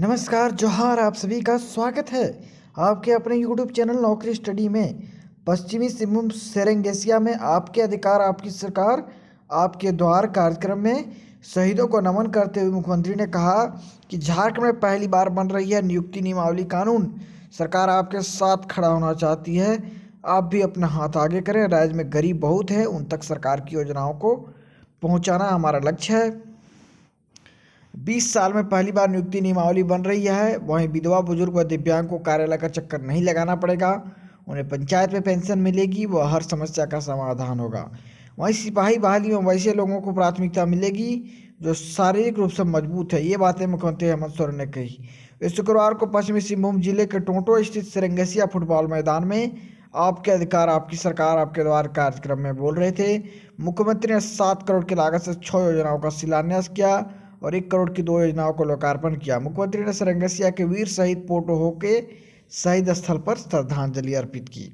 नमस्कार जोहार आप सभी का स्वागत है आपके अपने YouTube चैनल नौकरी स्टडी में पश्चिमी सिंहभूम सेरेंगेसिया में आपके अधिकार आपकी सरकार आपके द्वार कार्यक्रम में शहीदों को नमन करते हुए मुख्यमंत्री ने कहा कि झारखंड में पहली बार बन रही है नियुक्ति नियमावली कानून सरकार आपके साथ खड़ा होना चाहती है आप भी अपना हाथ आगे करें राज्य में गरीब बहुत है उन तक सरकार की योजनाओं को पहुँचाना हमारा लक्ष्य है बीस साल में पहली बार नियुक्ति नियमावली बन रही है वहीं विधवा बुजुर्ग व दिव्यांग को कार्यालय का चक्कर नहीं लगाना पड़ेगा उन्हें पंचायत में पेंशन मिलेगी व हर समस्या का समाधान होगा वहीं सिपाही बहाली में वैसे लोगों को प्राथमिकता मिलेगी जो शारीरिक रूप से मजबूत है ये बातें मुख्यमंत्री हेमंत सोरेन ने कही शुक्रवार को पश्चिमी सिंहभूम जिले के टोंटो स्थित सिरंगसिया फुटबॉल मैदान में आपके अधिकार आपकी सरकार आपके द्वार कार्यक्रम में बोल रहे थे मुख्यमंत्री ने सात करोड़ की लागत से छः योजनाओं का शिलान्यास किया और एक करोड़ की दो योजनाओं का लोकार्पण किया मुख्यमंत्री ने सरंगसिया के वीर शहीद पोटोहो के शहीद स्थल पर श्रद्धांजलि अर्पित की